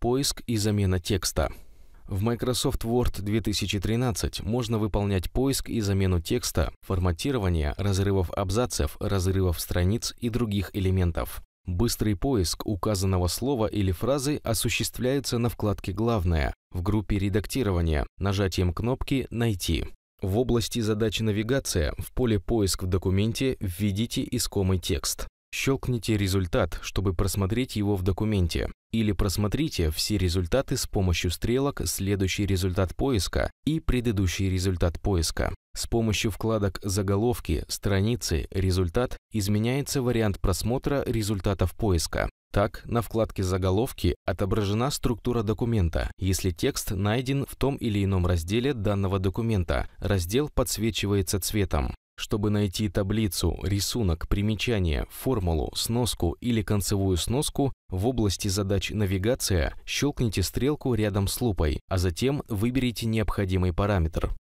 Поиск и замена текста. В Microsoft Word 2013 можно выполнять поиск и замену текста, форматирование, разрывов абзацев, разрывов страниц и других элементов. Быстрый поиск указанного слова или фразы осуществляется на вкладке «Главное» в группе «Редактирование» нажатием кнопки «Найти». В области Задачи навигация в поле «Поиск в документе» введите искомый текст. Щелкните результат, чтобы просмотреть его в документе, или просмотрите все результаты с помощью стрелок «Следующий результат поиска» и «Предыдущий результат поиска». С помощью вкладок «Заголовки», «Страницы», «Результат» изменяется вариант просмотра результатов поиска. Так, на вкладке «Заголовки» отображена структура документа, если текст найден в том или ином разделе данного документа, раздел подсвечивается цветом. Чтобы найти таблицу, рисунок, примечание, формулу, сноску или концевую сноску, в области задач «Навигация» щелкните стрелку рядом с лупой, а затем выберите необходимый параметр.